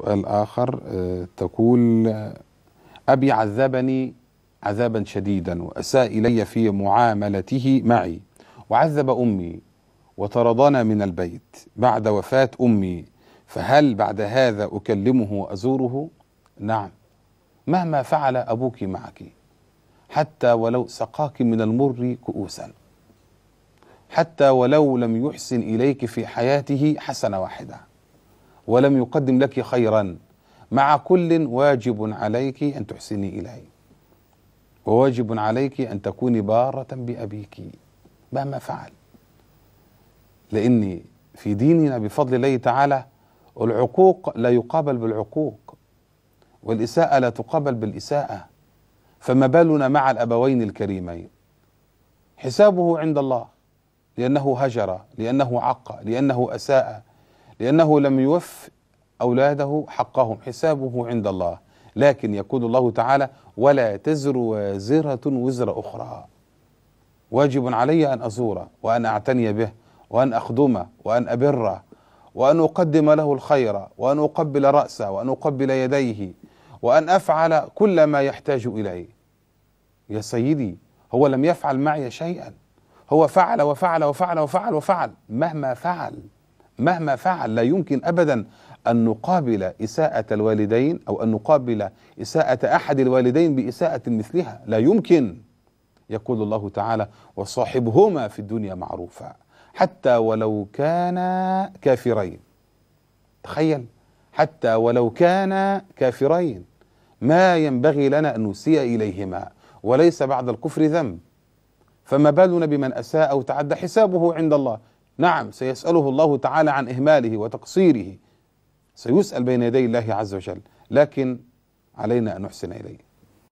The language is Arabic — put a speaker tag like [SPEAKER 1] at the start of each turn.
[SPEAKER 1] سؤال آخر آه، تقول أبي عذبني عذابا شديدا وأساء إلي في معاملته معي وعذب أمي وطردنا من البيت بعد وفاة أمي فهل بعد هذا أكلمه وأزوره؟ نعم مهما فعل أبوك معك حتى ولو سقاك من المر كؤوسا حتى ولو لم يحسن إليك في حياته حسنة واحدة ولم يقدم لك خيرا مع كل واجب عليك أن تحسني إليه وواجب عليك أن تكوني بارة بأبيك مهما فعل لاني في ديننا بفضل الله تعالى العقوق لا يقابل بالعقوق والإساءة لا تقابل بالإساءة فما بالنا مع الأبوين الكريمين حسابه عند الله لأنه هجر لأنه عق لأنه أساء لأنه لم يوف أولاده حقهم حسابه عند الله لكن يقول الله تعالى ولا تزر وازرة وزر أخرى واجب علي أن أزوره وأن أعتني به وأن أخدمه وأن أبره وأن أقدم له الخير وأن أقبل رأسه وأن أقبل يديه وأن أفعل كل ما يحتاج إليه يا سيدي هو لم يفعل معي شيئا هو فعل وفعل وفعل وفعل وفعل مهما فعل مهما فعل لا يمكن ابدا ان نقابل اساءه الوالدين او ان نقابل اساءه احد الوالدين باساءه مثلها لا يمكن يقول الله تعالى وصاحبهما في الدنيا معروفا حتى ولو كانا كافرين تخيل حتى ولو كانا كافرين ما ينبغي لنا ان نسيء اليهما وليس بعد الكفر ذنب فما بالنا بمن اساء او تعدى حسابه عند الله نعم سيسأله الله تعالى عن إهماله وتقصيره سيسأل بين يدي الله عز وجل لكن علينا أن نحسن إليه